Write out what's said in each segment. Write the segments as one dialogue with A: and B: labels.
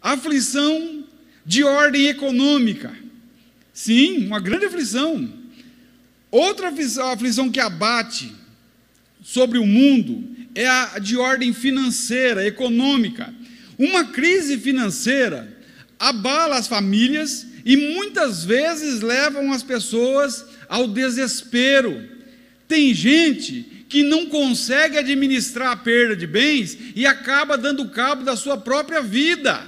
A: aflição de ordem econômica. Sim, uma grande aflição. Outra aflição que abate sobre o mundo é a de ordem financeira, econômica. Uma crise financeira abala as famílias e muitas vezes levam as pessoas ao desespero. Tem gente que não consegue administrar a perda de bens e acaba dando cabo da sua própria vida.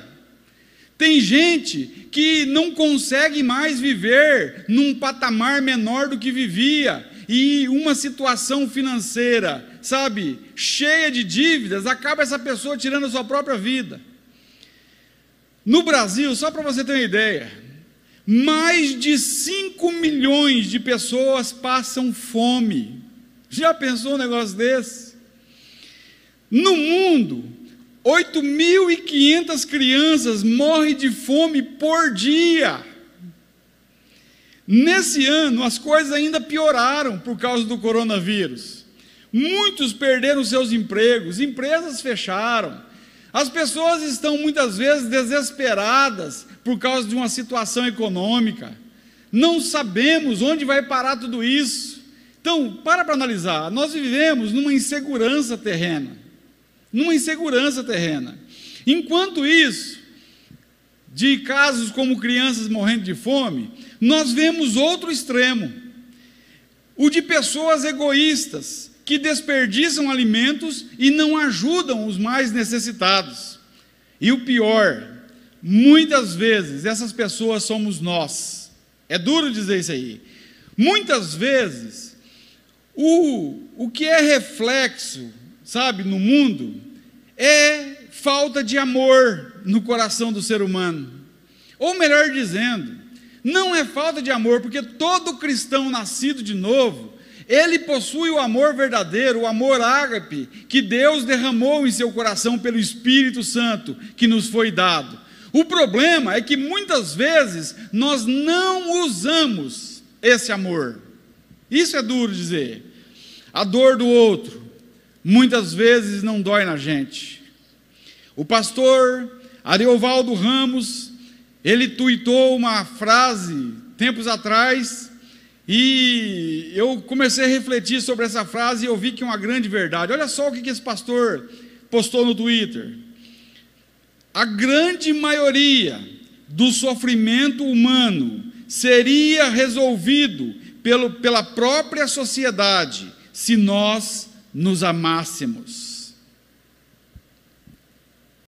A: Tem gente que não consegue mais viver num patamar menor do que vivia e uma situação financeira, sabe, cheia de dívidas, acaba essa pessoa tirando a sua própria vida. No Brasil, só para você ter uma ideia, mais de 5 milhões de pessoas passam fome já pensou um negócio desse? No mundo, 8.500 crianças morrem de fome por dia. Nesse ano, as coisas ainda pioraram por causa do coronavírus. Muitos perderam seus empregos, empresas fecharam. As pessoas estão muitas vezes desesperadas por causa de uma situação econômica. Não sabemos onde vai parar tudo isso. Então, para para analisar, nós vivemos numa insegurança terrena. Numa insegurança terrena. Enquanto isso, de casos como crianças morrendo de fome, nós vemos outro extremo. O de pessoas egoístas, que desperdiçam alimentos e não ajudam os mais necessitados. E o pior, muitas vezes essas pessoas somos nós. É duro dizer isso aí. Muitas vezes o, o que é reflexo, sabe, no mundo, é falta de amor no coração do ser humano. Ou melhor dizendo, não é falta de amor, porque todo cristão nascido de novo, ele possui o amor verdadeiro, o amor ágape, que Deus derramou em seu coração pelo Espírito Santo que nos foi dado. O problema é que muitas vezes nós não usamos esse amor. Isso é duro dizer. A dor do outro muitas vezes não dói na gente. O pastor Ariovaldo Ramos, ele tuitou uma frase tempos atrás e eu comecei a refletir sobre essa frase e eu vi que é uma grande verdade. Olha só o que esse pastor postou no Twitter. A grande maioria do sofrimento humano seria resolvido pelo, pela própria sociedade, se nós nos amássemos.